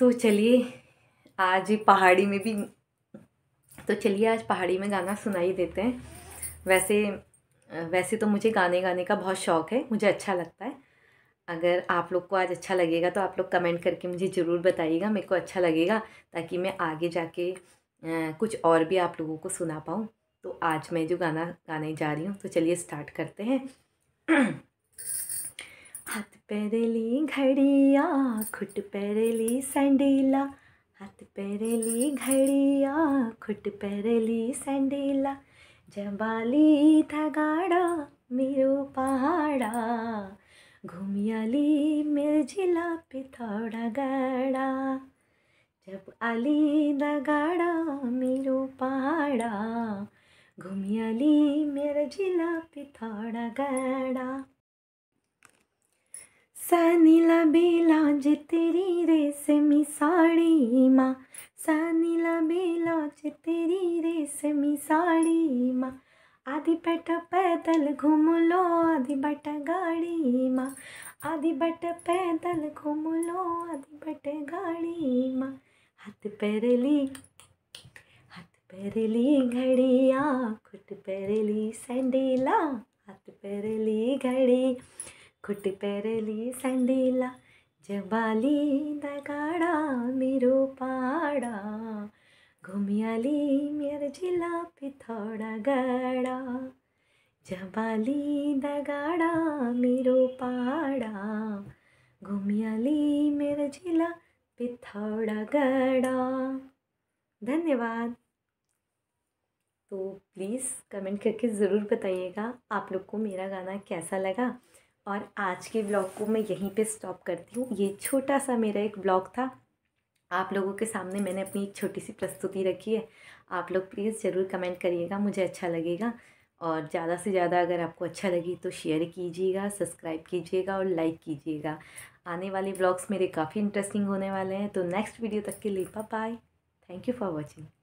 तो चलिए आज पहाड़ी में भी तो चलिए आज पहाड़ी में गाना सुनाई देते हैं वैसे वैसे तो मुझे गाने गाने का बहुत शौक़ है मुझे अच्छा लगता है अगर आप लोग को आज अच्छा लगेगा तो आप लोग कमेंट करके मुझे ज़रूर बताइएगा मेरे को अच्छा लगेगा ताकि मैं आगे जाके कुछ और भी आप लोगों को सुना पाऊँ तो आज मैं जो गाना गाने जा रही हूँ तो चलिए स्टार्ट करते हैं हाथ पैरेली घड़िया खुट पैरेली सैंडीला हाथ पैरेली घड़िया खुट पैरेली सैंडीला जबाली थगाड़ा मेरो पहाड़ा घुमियाली मेरे जिला गाड़ा जब आली दगाड़ा मेरो पहाड़ा घूमियाली मेरे जिला गाड़ा बेला बेलाज तेरी रेशमी साड़ी माँ बेला बेलाज तेरी रेशमी साड़ी माँ आधी बट पैदल घूम लो आधी बट गाड़ी माँ आधी बट पैदल घूम लो आधी बट गाड़ी माँ हाथ पैर ली हाथ पैर ली घड़िया खुद पैर ली सैंडेला हाथ पैर ली घड़ी खुट्टी पेरली संडीला जबाली दगाड़ा मेरो पाड़ा घुमियाली मेर जिला गड़ा जबाली दगाड़ा मेरो पाड़ा घुमियाली मेर जिला पिथौड़ा गड़ा धन्यवाद तो प्लीज़ कमेंट करके ज़रूर बताइएगा आप लोग को मेरा गाना कैसा लगा और आज के ब्लॉग को मैं यहीं पे स्टॉप करती हूँ ये छोटा सा मेरा एक ब्लॉग था आप लोगों के सामने मैंने अपनी एक छोटी सी प्रस्तुति रखी है आप लोग प्लीज़ ज़रूर कमेंट करिएगा मुझे अच्छा लगेगा और ज़्यादा से ज़्यादा अगर आपको अच्छा लगी तो शेयर कीजिएगा सब्सक्राइब कीजिएगा और लाइक कीजिएगा आने वाले ब्लॉग्स मेरे काफ़ी इंटरेस्टिंग होने वाले हैं तो नेक्स्ट वीडियो तक के लिए bye thank you for watching